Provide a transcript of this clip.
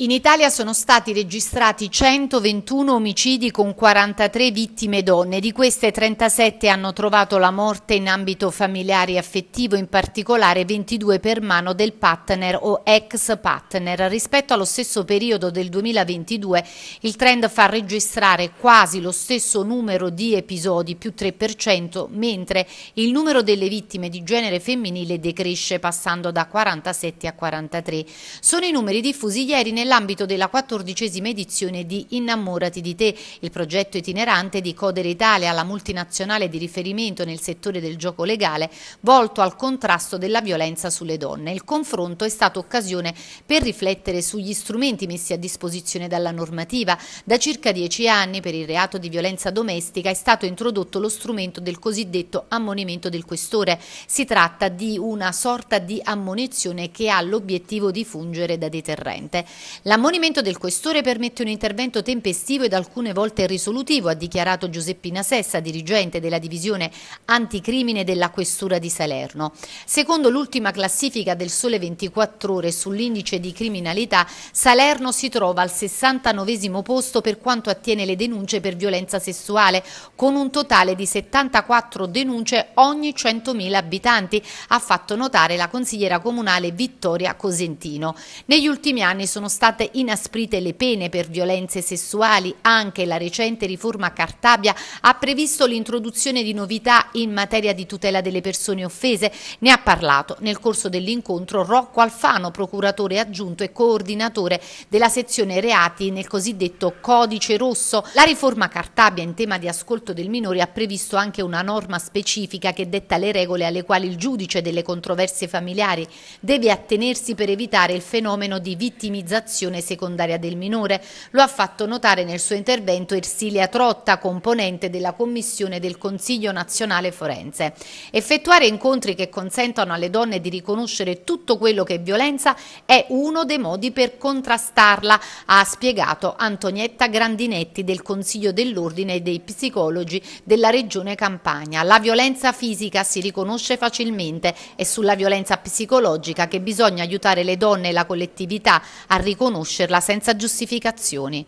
In Italia sono stati registrati 121 omicidi con 43 vittime donne, di queste 37 hanno trovato la morte in ambito familiare e affettivo, in particolare 22 per mano del partner o ex partner. Rispetto allo stesso periodo del 2022 il trend fa registrare quasi lo stesso numero di episodi, più 3%, mentre il numero delle vittime di genere femminile decresce passando da 47 a 43. Sono i numeri diffusi ieri nel nell'ambito della quattordicesima edizione di Innamorati di te, il progetto itinerante di Codere Italia, la multinazionale di riferimento nel settore del gioco legale, volto al contrasto della violenza sulle donne. Il confronto è stato occasione per riflettere sugli strumenti messi a disposizione dalla normativa. Da circa dieci anni per il reato di violenza domestica è stato introdotto lo strumento del cosiddetto ammonimento del questore. Si tratta di una sorta di ammonizione che ha l'obiettivo di fungere da deterrente. L'ammonimento del questore permette un intervento tempestivo ed alcune volte risolutivo, ha dichiarato Giuseppina Sessa, dirigente della divisione anticrimine della questura di Salerno. Secondo l'ultima classifica del Sole 24 Ore sull'indice di criminalità, Salerno si trova al 69 posto per quanto attiene le denunce per violenza sessuale, con un totale di 74 denunce ogni 100.000 abitanti, ha fatto notare la consigliera comunale Vittoria Cosentino. Negli ultimi anni sono stati state inasprite le pene per violenze sessuali, anche la recente riforma Cartabia ha previsto l'introduzione di novità in materia di tutela delle persone offese. Ne ha parlato nel corso dell'incontro Rocco Alfano, procuratore aggiunto e coordinatore della sezione reati nel cosiddetto codice rosso. La riforma Cartabia in tema di ascolto del minore ha previsto anche una norma specifica che detta le regole alle quali il giudice delle controversie familiari deve attenersi per evitare il fenomeno di vittimizzazione educazione secondaria del minore. Lo ha fatto notare nel suo intervento Ersilia Trotta, componente della Commissione del Consiglio Nazionale Forense. Effettuare incontri che consentano alle donne di riconoscere tutto quello che è violenza è uno dei modi per contrastarla, ha spiegato Antonietta Grandinetti del Consiglio dell'Ordine e dei Psicologi della Regione Campania. La violenza fisica si riconosce facilmente e sulla violenza psicologica che bisogna aiutare le donne e la collettività a riconoscere conoscerla senza giustificazioni.